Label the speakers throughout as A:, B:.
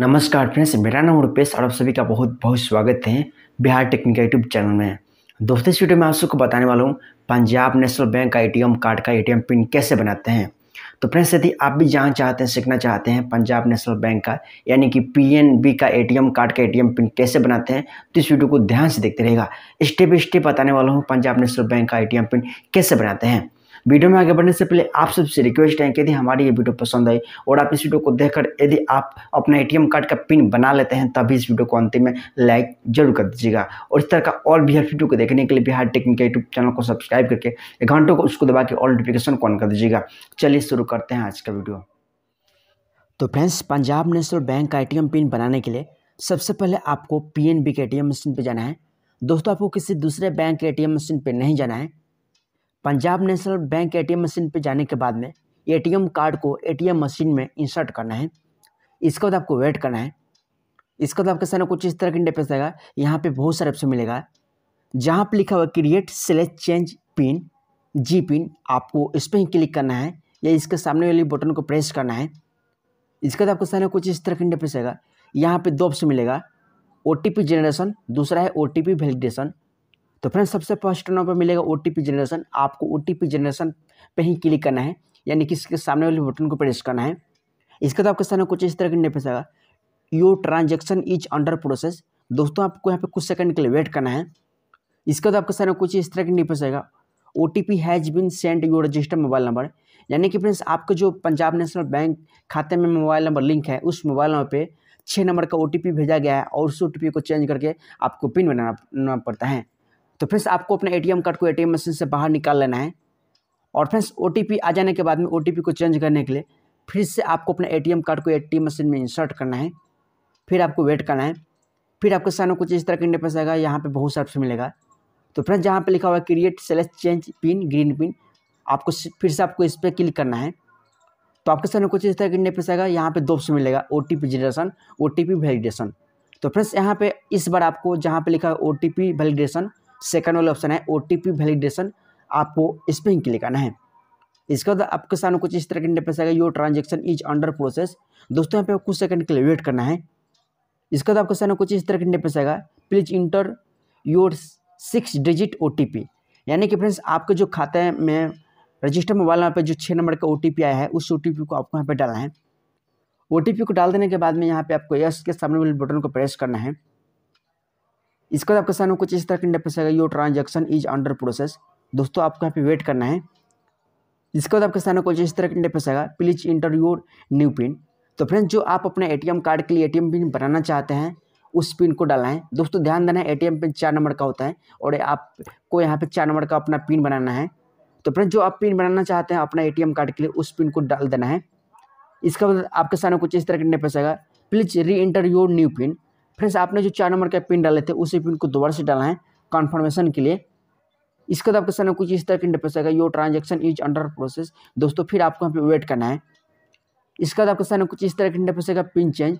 A: नमस्कार फ्रेंड्स मेरा नाम रुपेश और आप सभी का बहुत बहुत स्वागत है बिहार टेक्निकल यूट्यूब चैनल में दोस्तों इस वीडियो में आप सबको बताने वाला हूँ पंजाब नेशनल बैंक का एटीएम कार्ड का एटीएम पिन कैसे बनाते हैं तो फ्रेंड्स यदि आप भी जहाँ चाहते हैं सीखना चाहते हैं पंजाब नेशनल बैंक का यानी कि पी का ए कार्ड का ए पिन कैसे बनाते हैं तो इस वीडियो को ध्यान से देखते रहेगा स्टेप बाई स्टेप बताने वाला हूँ पंजाब नेशनल बैंक का ए पिन कैसे बनाते हैं वीडियो में आगे बढ़ने से पहले आप सबसे रिक्वेस्ट है कि यदि हमारी ये वीडियो पसंद आई और आप इस वीडियो को देखकर यदि आप अपना एटीएम कार्ड का पिन बना लेते हैं तभी इस वीडियो को अंतिम में लाइक जरूर कर दीजिएगा और इस तरह का और भी हर वीडियो को देखने के लिए बिहार टेक्निक यूट्यूब चैनल को सब्सक्राइब करके घंटों को उसको दबा के ऑल नोटिफिकेशन को ऑन कर दीजिएगा चलिए शुरू करते हैं आज का वीडियो तो फ्रेंड्स पंजाब नेशनल बैंक का एटीएम पिन बनाने के लिए सबसे पहले आपको पीएनबी के एटीएम मशीन पर जाना है दोस्तों आपको किसी दूसरे बैंक के एटीएम मशीन पर नहीं जाना है Punjab national bank ATM machine पर जाने के बाद में एटीएम कार्ड को एटीएम मशीन में इंसर्ट करना है इसके बाद आपको वेट करना है इसके बाद आपके सामने कुछ इस तरह का इंटरफेस आएगा यहाँ पे बहुत सारे ऑप्शन मिलेगा जहाँ पर लिखा हुआ क्रिएट सेलेक्ट चेंज पिन जी पिन आपको इस पर ही क्लिक करना है या इसके सामने वाले बटन को प्रेस करना है इसके बाद आपके सामने कुछ इस तरह का इंटरफेस आएगा यहाँ पर दो ऑप्शन मिलेगा ओ जनरेशन दूसरा है ओ टी वैलिडेशन तो फ्रेंड्स सबसे फर्स्ट नंबर पर मिलेगा ओ टी जनरेशन आपको ओ टी जनरेशन पर ही क्लिक करना है यानी कि इसके सामने वाले बटन को प्रेस करना है इसका तो आपके सामने कुछ इस तरह का इंटरफेस आएगा your transaction is under process दोस्तों आपको यहाँ पे कुछ सेकंड के लिए वेट करना है इसका तो आपके सामने कुछ इस तरह का इंटरफेस आएगा O T P has been send your register mobile number यानी कि फ्रेंड्स आपके जो पंजाब नेशनल बैंक खाते में मोबाइल नंबर लिंक है उस मोबाइल नंबर पे छः नंबर का ओ भेजा गया है और उस ओ को चेंज करके आपको पिन बनाना पड़ता है तो फ्रेंड्स आपको अपने एटीएम कार्ड को एटीएम मशीन से बाहर निकाल लेना है और फ्रेंड्स ओ आ जाने के बाद में ओ को चेंज करने के लिए फिर से आपको अपने एटीएम कार्ड को एटीएम मशीन में इंसर्ट करना है फिर आपको वेट करना है फिर आपके सामने कुछ इस तरह का इंटरफेस आएगा यहाँ पे बहुत सारे ऑप्शन मिलेगा तो फ्रेंड्स जहाँ पे लिखा हुआ है create select change pin green pin आपको फिर से आपको इस पर क्लिक करना है तो आपके सामने कुछ इस तरह का इंटरफेस आएगा यहाँ पे दो ऑप्शन मिलेगा O T P generation O T P validation तो फ्रेंड्स यहाँ पे इस बार आपको जहाँ पे लिखा है O T P validation second वाला ऑप्शन है ओ वैलिडेशन आपको इस पर ही क्लिक करना है इसका बाद आपके सामने कुछ इस तरह का इंटरफेस आएगा your transaction is under process दोस्तों यहाँ पे कुछ सेकंड के लिए वेट करना है इसके बाद आपके सामने कुछ इस तरह का इंटरफेस आएगा please enter your six digit O यानी कि फ्रेंड्स आपके जो खाते में रजिस्टर मोबाइल नंबर पर जो छः नंबर का ओ आया है उस ओ को आपको यहाँ पर डालना है ओ को डाल देने के बाद में यहाँ पे आपको यस के सामने वाले बटन को प्रेस करना है इसके बाद आपके सामने कुछ इस तरह का इंटरफेस आएगा your transaction is under process दोस्तों आपको यहाँ पे वेट करना है इसके बाद आपके सामने कुछ इस तरह का इंटरफेस आएगा please enter your new pin तो फ्रेंड्स जो आप अपने एटीएम कार्ड के लिए एटीएम पिन बनाना चाहते हैं उस पिन को डालना है दोस्तों ध्यान देना है एम पिन चार नंबर का होता है और आपको यहाँ पर चार नंबर का अपना पिन बनाना है तो फ्रेंड्स जो आप पिन बनाना चाहते हैं अपना एम कार्ड के लिए उस पिन को डाल देना है इसके बाद आपके सामने कुछ इस तरह का इंटरफेस आएगा please re enter your new pin friends आपने जो चार नंबर का पिन डाले थे उसी पिन को दोबारा से डाला है कन्फर्मेशन के लिए इसके बाद आपके सामने कुछ इस तरह का इंटरफेस आएगा your transaction is under process दोस्तों फिर आपको यहाँ पे वेट करना है इसके बाद आपके सामने कुछ इस तरह का इंटरफेस आएगा पिन चेंज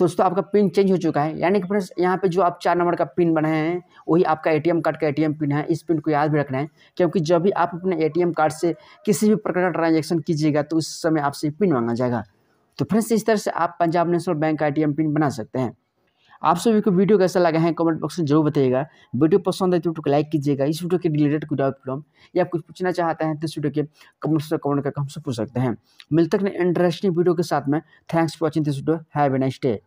A: दोस्तों आपका पिन चेंज हो चुका है यानी कि फ्रेंड्स यहाँ पे जो आप चार नंबर का पिन बनाए हैं वही आपका एटीएम कार्ड का एटीएम पिन है इस पिन को याद भी रखना है क्योंकि जब भी आप अपने एटीएम कार्ड से किसी भी प्रकार का ट्रांजेक्शन कीजिएगा तो उस समय आपसे पिन मांगा जाएगा तो फ्रेंड्स इस तरह से आप पंजाब नेशनल बैंक का ए पिन बना सकते हैं आप सभी को वीडियो कैसा लगा है कमेंट बॉक्स में जरूर बताइएगा वीडियो पसंद है तो वीडियो को लाइक कीजिएगा इस वीडियो के रिलेटेड कोई डाउट प्रॉब्लम या कुछ पूछना चाहते हैं तो इस वीडियो के कमेंट से कमेंट करके हमसे पूछ सकते हैं मिलते हैं इंटरेस्टिंग वीडियो के साथ में thanks for watching this video have a nice day